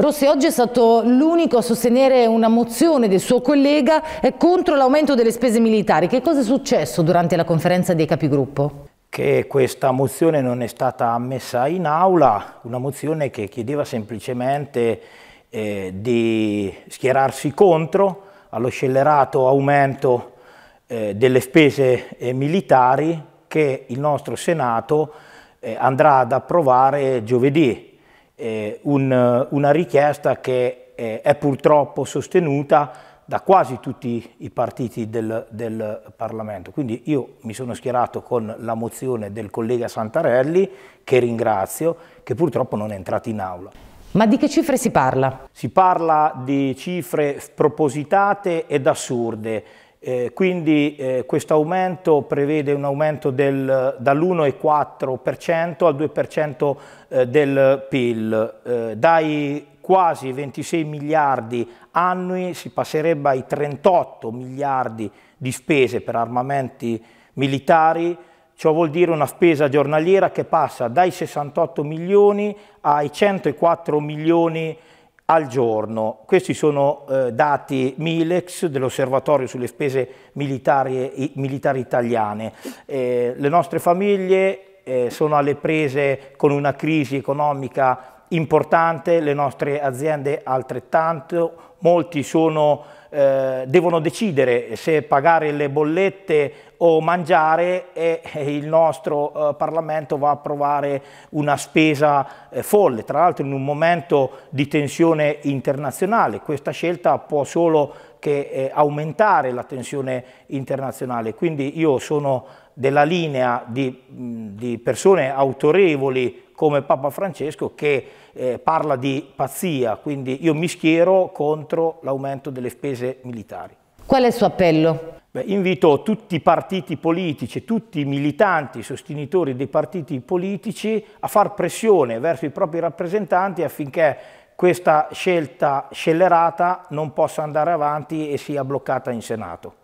Rossi oggi è stato l'unico a sostenere una mozione del suo collega eh, contro l'aumento delle spese militari. Che cosa è successo durante la conferenza dei capigruppo? Che questa mozione non è stata ammessa in aula, una mozione che chiedeva semplicemente eh, di schierarsi contro allo scellerato aumento eh, delle spese eh, militari che il nostro Senato eh, andrà ad approvare giovedì eh, un, eh, una richiesta che eh, è purtroppo sostenuta da quasi tutti i partiti del, del, Parlamento. Quindi io mi sono schierato con la mozione del collega Santarelli, che ringrazio, che purtroppo non è entrata in aula. Ma di che cifre si parla? Si parla di cifre spropositate ed assurde. Eh, quindi eh, questo aumento prevede un aumento dall'1,4% al 2% eh, del PIL. Eh, dai quasi 26 miliardi annui si passerebbe ai 38 miliardi di spese per armamenti militari, ciò vuol dire una spesa giornaliera che passa dai 68 milioni ai 104 milioni di al giorno. Questi sono eh, dati Milex dell'Osservatorio sulle spese militari, militari italiane. Eh, le nostre famiglie eh, sono alle prese con una crisi economica importante, le nostre aziende altrettanto, molti sono, eh, devono decidere se pagare le bollette o mangiare e il nostro eh, Parlamento va a approvare una spesa eh, folle, tra l'altro in un momento di tensione internazionale, questa scelta può solo che eh, aumentare la tensione internazionale, quindi io sono della linea di, di persone autorevoli come Papa Francesco che eh, parla di pazzia, quindi io mi schiero contro l'aumento delle spese militari. Qual è il suo appello? Beh, invito tutti i partiti politici, tutti i militanti, i sostenitori dei partiti politici a far pressione verso i propri rappresentanti affinché questa scelta scellerata non possa andare avanti e sia bloccata in Senato.